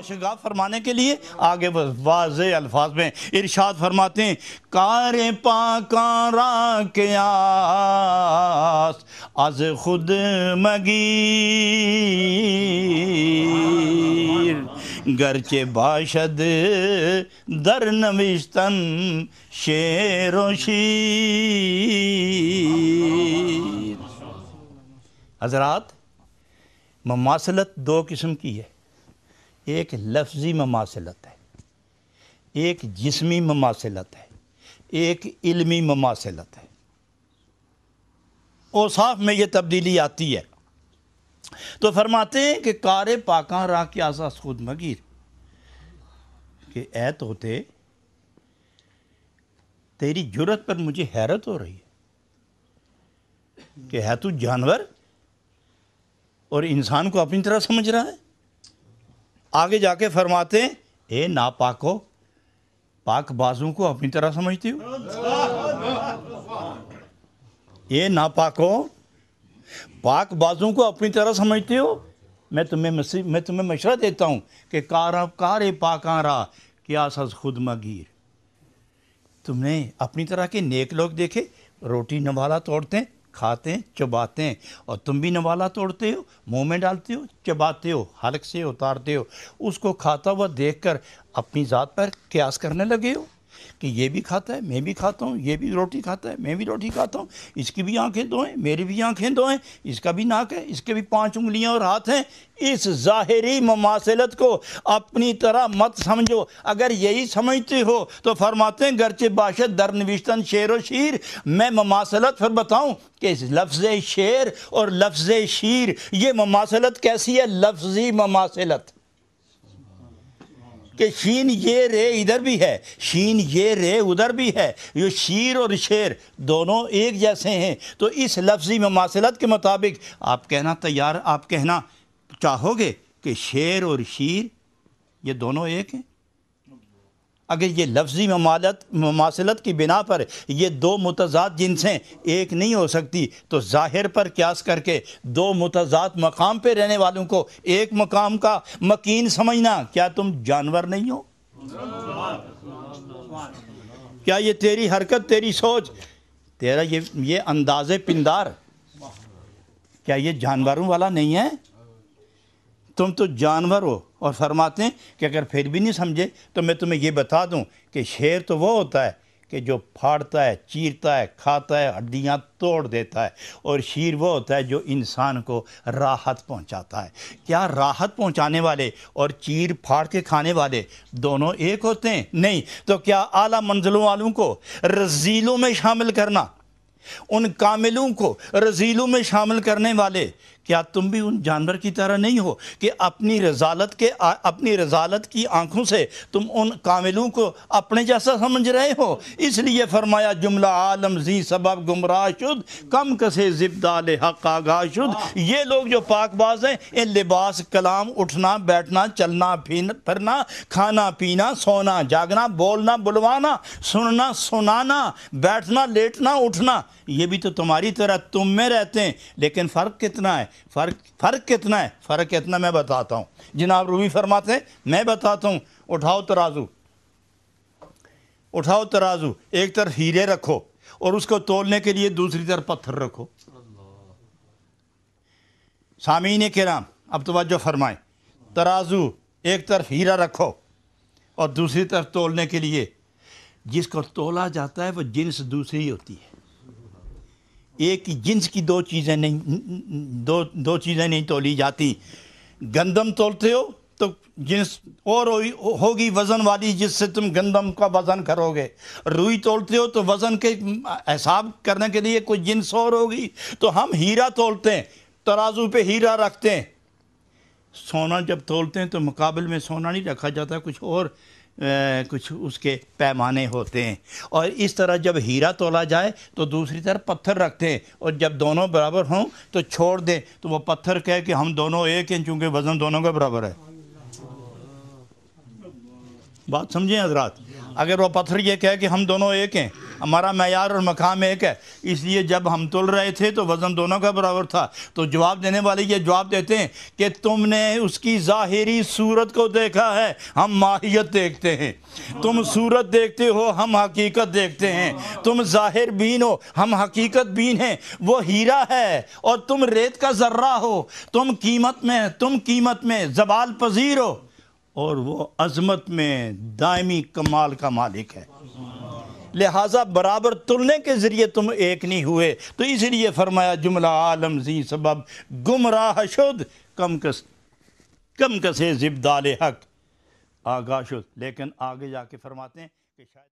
बाशगा फरमाने के लिए आगे बस वाज अल्फाज में इरशाद फरमाते हैं कार पाकारा के खुद मगीर गरचे बाशद दर नविस्तन शेरोशी हजरात ममासलत दो किस्म की है एक लफ्ज़ी ममासिलत है एक जिसमी ममासिलत है एक इल्मी ममासिलत है औसाफ में ये तब्दीली आती है तो फरमाते हैं कि कार पाका राह की आसास खुद मगीर के ऐ होते तेरी जुरत पर मुझे हैरत हो रही है कि है तू जानवर और इंसान को अपनी तरह समझ रहा है आगे जाके फरमाते ए ना पाको पाक बाजों को अपनी तरह समझती हो ये पाको पाक बाजों को अपनी तरह समझते हो मैं तुम्हें मसी मैं तुम्हें मशरा देता हूँ कि पाक कारे पाकारा क्या सज खुद मगीर तुमने अपनी तरह के नेक लोग देखे रोटी नवाला तोड़ते हैं खाते हैं चबाते हैं और तुम भी नवाला तोड़ते हो मुंह में डालते हो चबाते हो हलक से उतारते हो उसको खाता हुआ देखकर अपनी ज़ात पर क्यास करने लगे हो कि ये भी खाता है मैं भी खाता हूँ ये भी रोटी खाता है मैं भी रोटी खाता हूँ इसकी भी आंखें दो हैं मेरी भी आंखें दो हैं इसका भी नाक है इसके भी पांच उंगलियाँ और हाथ हैं इस ज़ाहरी ममासिलत को अपनी तरह मत समझो अगर यही समझते हो तो फरमाते हैं गरचे बाशत दर नविश्तन शेर व शीर मैं ममासिलत फिर बताऊँ कि लफ्ज़ शेर और लफ्ज़ शीर ये ममासिलत कैसी है लफ्ज़ी ममासिलत कि शीन ये रे इधर भी है शीन ये रे उधर भी है ये शीर और शेर दोनों एक जैसे हैं तो इस लफ्ज़ी में मासिलत के मुताबिक आप कहना तैयार आप कहना चाहोगे कि शेर और शीर ये दोनों एक हैं अगर ये लफ्जी ममालत मासिलत की बिना पर ये दो मतजाद जिनसें एक नहीं हो सकती तो ज़ाहिर पर क्यास करके दो मतज़ाद मकाम पर रहने वालों को एक मकाम का मकीन समझना क्या तुम जानवर नहीं हो क्या ये तेरी हरकत तेरी सोच तेरा ये ये अंदाज पिंदार क्या ये जानवरों वाला नहीं है तुम तो जानवर हो और फरमाते हैं कि अगर फिर भी नहीं समझे तो मैं तुम्हें ये बता दूं कि शेर तो वो होता है कि जो फाड़ता है चीरता है खाता है हड्डियाँ तोड़ देता है और शीर वो होता है जो इंसान को राहत पहुंचाता है क्या राहत पहुंचाने वाले और चीर फाड़ के खाने वाले दोनों एक होते हैं नहीं तो क्या आला मंजिलों वालों को रजीलों में शामिल करना उन कामिलों को रजीलों में शामिल करने वाले क्या तुम भी उन जानवर की तरह नहीं हो कि अपनी रजालत के आ, अपनी रजालत की आंखों से तुम उन कामिलों को अपने जैसा समझ रहे हो इसलिए फरमाया जुमला आलम जी सबब गुमराह शुद कम कसे जिब्दाल हक आगा शुद हाँ। ये लोग जो पाकबाज हैं ये लिबास कलाम उठना बैठना चलना फिर फिरना खाना पीना सोना जागना बोलना बुलवाना सुनना सुनाना बैठना लेटना उठना ये भी तो तुम्हारी तरह तुम में रहते हैं लेकिन फ़र्क कितना है फ़र्क फ़र्क कितना है फ़र्क कितना मैं बताता हूँ जिनाब रूमी फरमाते हैं मैं बताता हूँ उठाओ तराजू उठाओ तराजू एक तरफ हीरे रखो और उसको तोलने के लिए दूसरी तरफ पत्थर रखो सामीन के नाम अब तोज्जो फरमाए तराजू एक तरफ हीरा रखो और दूसरी तरफ तोलने के लिए जिसको तोला जाता है वो जिन्स दूसरी होती है एक जिन्स की दो चीज़ें नहीं दो दो चीज़ें नहीं तोली जाती गंदम तोलते हो तो जिन्स और होगी वज़न वाली जिससे तुम गंदम का वज़न करोगे रुई तोलते हो तो वज़न के हिसाब करने के लिए कोई जिन्स और होगी तो हम हीरा तोलते हैं तराजू पे हीरा रखते हैं सोना जब तोलते हैं तो मुकाबले में सोना नहीं रखा जाता कुछ और कुछ उसके पैमाने होते हैं और इस तरह जब हीरा तोला जाए तो दूसरी तरफ पत्थर रखते हैं और जब दोनों बराबर हों तो छोड़ दें तो वो पत्थर कहे कि हम दोनों एक हैं चूँकि वज़न दोनों का बराबर है बात समझें हजरात अगर वो पत्थर ये कहे कि हम दोनों एक हैं हमारा मैार और मकाम एक है इसलिए जब हम तुल रहे थे तो वज़न दोनों का बराबर था तो जवाब देने वाले ये जवाब देते हैं कि तुमने उसकी ज़ाहरी सूरत को देखा है हम माहियत देखते हैं तुम सूरत देखते हो हम हकीकत देखते हैं तुम ज़ाहिर बीन हो हम हकीकत बीन हैं वो हीरा है और तुम रेत का जर्रा हो तुम कीमत में तुम कीमत में जबाल पजीर हो और वो अजमत में दायमी कमाल का मालिक है लिहाजा बराबर तुलने के ज़रिए तुम एक नहीं हुए तो इसीलिए फरमाया जुमला आलम जी सबब गुमराह शुद कम कस कम कसे जिबदाल हक आगा शुद लेकिन आगे जाके फरमाते हैं कि शायद